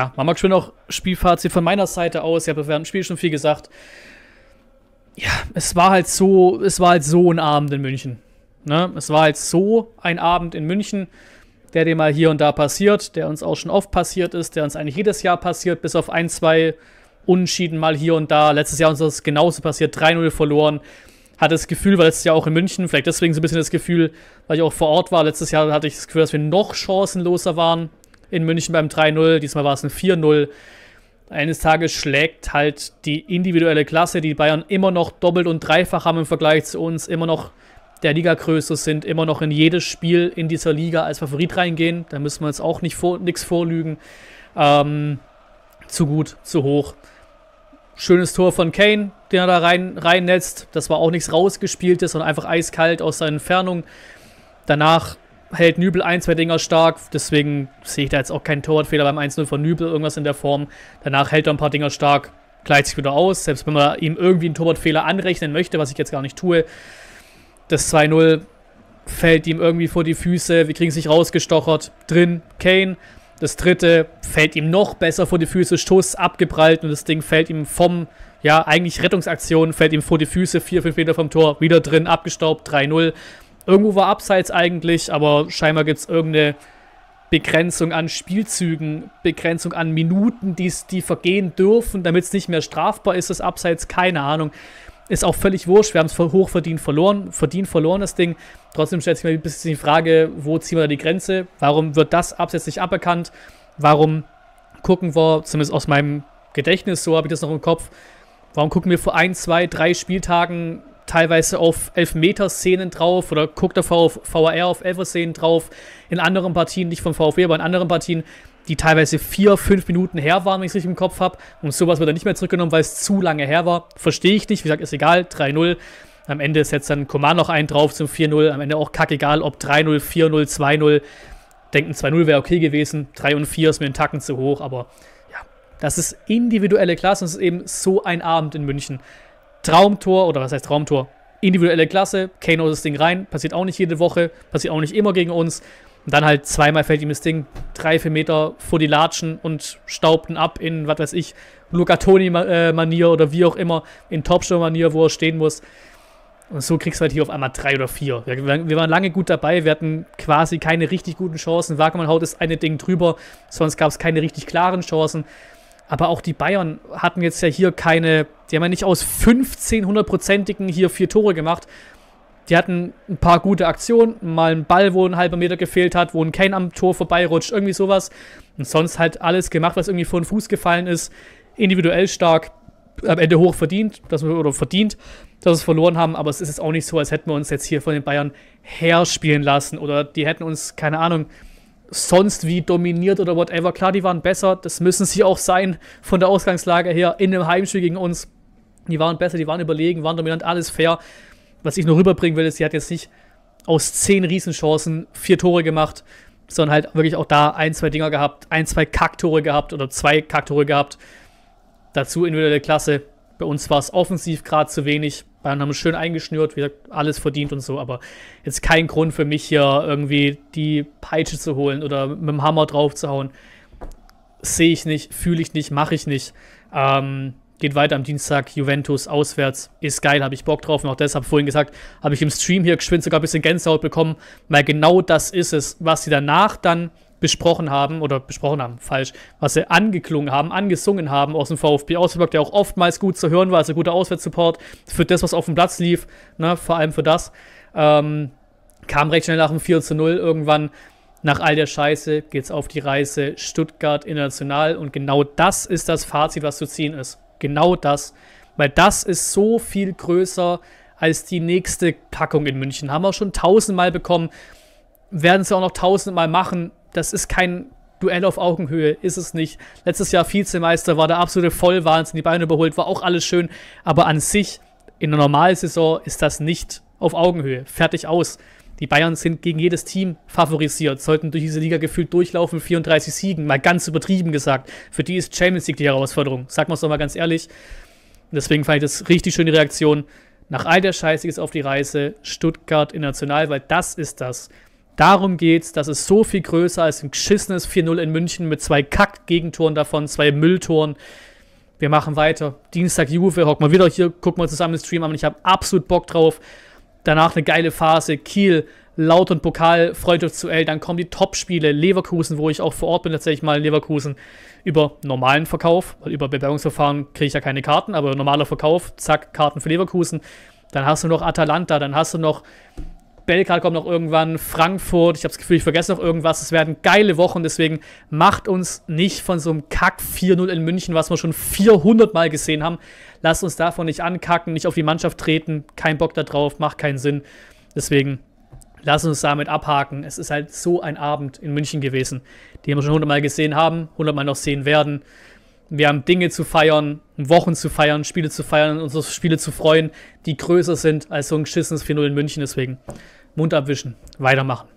ja, mach mal geschwind auch Spielfazit von meiner Seite aus. Ich habe während dem Spiel schon viel gesagt. Ja, es war halt so, es war halt so ein Abend in München. Ne? Es war halt so ein Abend in München, der dem mal hier und da passiert, der uns auch schon oft passiert ist, der uns eigentlich jedes Jahr passiert, bis auf ein, zwei Unschieden mal hier und da. Letztes Jahr uns das genauso passiert, 3-0 verloren. Hatte das Gefühl, war letztes Jahr auch in München, vielleicht deswegen so ein bisschen das Gefühl, weil ich auch vor Ort war. Letztes Jahr hatte ich das Gefühl, dass wir noch chancenloser waren in München beim 3-0, diesmal war es ein 4-0. Eines Tages schlägt halt die individuelle Klasse, die Bayern immer noch doppelt und dreifach haben im Vergleich zu uns, immer noch der Liga Ligagröße sind, immer noch in jedes Spiel in dieser Liga als Favorit reingehen. Da müssen wir jetzt auch nicht vor, nichts vorlügen. Ähm, zu gut, zu hoch. Schönes Tor von Kane, den er da rein, reinnetzt. Das war auch nichts rausgespieltes, sondern einfach eiskalt aus seiner Entfernung. Danach hält Nübel ein, zwei Dinger stark. Deswegen sehe ich da jetzt auch keinen Torwartfehler beim 1-0 von Nübel, irgendwas in der Form. Danach hält er ein paar Dinger stark, gleicht sich wieder aus. Selbst wenn man ihm irgendwie einen Torwartfehler anrechnen möchte, was ich jetzt gar nicht tue. Das 2-0 fällt ihm irgendwie vor die Füße. Wir kriegen sich rausgestochert. Drin, Kane. Das dritte fällt ihm noch besser vor die Füße. Schuss abgeprallt und das Ding fällt ihm vom, ja, eigentlich Rettungsaktion, fällt ihm vor die Füße. 4, 5 Meter vom Tor. Wieder drin, abgestaubt. 3-0. Irgendwo war Abseits eigentlich, aber scheinbar gibt es irgendeine Begrenzung an Spielzügen, Begrenzung an Minuten, die's, die vergehen dürfen, damit es nicht mehr strafbar ist, das Abseits, keine Ahnung. Ist auch völlig wurscht, wir haben es hochverdient verloren, verdient verloren, das Ding. Trotzdem stellt sich mir ein bisschen die Frage, wo ziehen wir da die Grenze? Warum wird das Abseits nicht aberkannt? Warum gucken wir, zumindest aus meinem Gedächtnis, so habe ich das noch im Kopf, warum gucken wir vor ein, zwei, drei Spieltagen teilweise auf Elfmeter-Szenen drauf oder guckt der VR auf Elfer-Szenen drauf. In anderen Partien, nicht vom VfB, aber in anderen Partien, die teilweise vier, fünf Minuten her waren, wenn ich es richtig im Kopf habe. Und sowas wird dann nicht mehr zurückgenommen, weil es zu lange her war. Verstehe ich nicht. Wie gesagt, ist egal. 3-0. Am Ende setzt dann Command noch einen drauf zum 4-0. Am Ende auch kackegal, ob 3-0, 4-0, 2-0. Denken 2-0 wäre okay gewesen. 3 und 4 ist mir den Tacken zu hoch, aber ja, das ist individuelle Klasse und es ist eben so ein Abend in München. Traumtor oder was heißt Traumtor? Individuelle Klasse, Kano das Ding rein, passiert auch nicht jede Woche, passiert auch nicht immer gegen uns. Und dann halt zweimal fällt ihm das Ding drei, vier Meter vor die Latschen und staubten ab in, was weiß ich, Luca toni manier oder wie auch immer, in Topshow-Manier, wo er stehen muss. Und so kriegst du halt hier auf einmal drei oder vier. Wir, wir waren lange gut dabei, wir hatten quasi keine richtig guten Chancen. Wackermann haut das eine Ding drüber, sonst gab es keine richtig klaren Chancen. Aber auch die Bayern hatten jetzt ja hier keine, die haben ja nicht aus 15 hundertprozentigen hier vier Tore gemacht. Die hatten ein paar gute Aktionen, mal einen Ball, wo ein halber Meter gefehlt hat, wo ein Kane am Tor vorbeirutscht, irgendwie sowas. Und sonst halt alles gemacht, was irgendwie vor den Fuß gefallen ist. Individuell stark, am Ende hoch verdient, dass wir, oder verdient, dass wir es verloren haben. Aber es ist jetzt auch nicht so, als hätten wir uns jetzt hier von den Bayern herspielen lassen oder die hätten uns, keine Ahnung, sonst wie dominiert oder whatever. Klar, die waren besser, das müssen sie auch sein von der Ausgangslage her in einem Heimspiel gegen uns. Die waren besser, die waren überlegen, waren dominant, alles fair. Was ich nur rüberbringen will, ist, sie hat jetzt nicht aus zehn Riesenchancen vier Tore gemacht, sondern halt wirklich auch da ein, zwei Dinger gehabt, ein, zwei Kacktore gehabt oder zwei Kacktore gehabt. Dazu individuelle Klasse. Bei uns war es offensiv gerade zu wenig. Bayern haben schön eingeschnürt, wie gesagt, alles verdient und so, aber jetzt kein Grund für mich hier irgendwie die Peitsche zu holen oder mit dem Hammer drauf zu hauen. Sehe ich nicht, fühle ich nicht, mache ich nicht. Ähm, geht weiter am Dienstag, Juventus auswärts, ist geil, habe ich Bock drauf und auch deshalb vorhin gesagt, habe ich im Stream hier geschwind sogar ein bisschen Gänsehaut bekommen, weil genau das ist es, was sie danach dann besprochen haben oder besprochen haben, falsch, was sie angeklungen haben, angesungen haben aus dem VfB Auswärtsblock, der auch oftmals gut zu hören war, also guter Auswärtssupport für das, was auf dem Platz lief, ne, vor allem für das. Ähm, kam recht schnell nach dem 4 zu 0 irgendwann. Nach all der Scheiße geht's auf die Reise Stuttgart international und genau das ist das Fazit, was zu ziehen ist. Genau das. Weil das ist so viel größer als die nächste Packung in München. Haben wir schon tausendmal bekommen, werden sie auch noch tausendmal machen das ist kein Duell auf Augenhöhe, ist es nicht. Letztes Jahr Vizemeister war der absolute Vollwahnsinn, die Beine überholt, war auch alles schön, aber an sich in der Normalsaison ist das nicht auf Augenhöhe. Fertig aus. Die Bayern sind gegen jedes Team favorisiert, sollten durch diese Liga gefühlt durchlaufen, 34 Siegen, mal ganz übertrieben gesagt. Für die ist Champions League die Herausforderung, sagen wir es doch mal ganz ehrlich. Deswegen fand ich das richtig schöne Reaktion. Nach all der Scheiße ist auf die Reise Stuttgart international, weil das ist das. Darum geht's, das ist so viel größer als ein geschissenes 4-0 in München mit zwei Kack-Gegentoren davon, zwei Mülltoren. Wir machen weiter. Dienstag Juve, hocken wir wieder hier, gucken wir zusammen den Stream an. Ich habe absolut Bock drauf. Danach eine geile Phase. Kiel, Laut und Pokal, zu L. Dann kommen die Top-Spiele. Leverkusen, wo ich auch vor Ort bin, tatsächlich mal in Leverkusen. Über normalen Verkauf, weil über Bewerbungsverfahren kriege ich ja keine Karten, aber normaler Verkauf, zack, Karten für Leverkusen. Dann hast du noch Atalanta, dann hast du noch Belgrad kommt noch irgendwann, Frankfurt, ich habe das Gefühl, ich vergesse noch irgendwas. Es werden geile Wochen, deswegen macht uns nicht von so einem Kack 4-0 in München, was wir schon 400 Mal gesehen haben. Lasst uns davon nicht ankacken, nicht auf die Mannschaft treten, kein Bock da drauf, macht keinen Sinn. Deswegen lasst uns damit abhaken. Es ist halt so ein Abend in München gewesen, den wir schon 100 Mal gesehen haben, 100 Mal noch sehen werden. Wir haben Dinge zu feiern, Wochen zu feiern, Spiele zu feiern, unsere Spiele zu freuen, die größer sind als so ein geschissenes 4-0 in München. Deswegen Mund abwischen, weitermachen.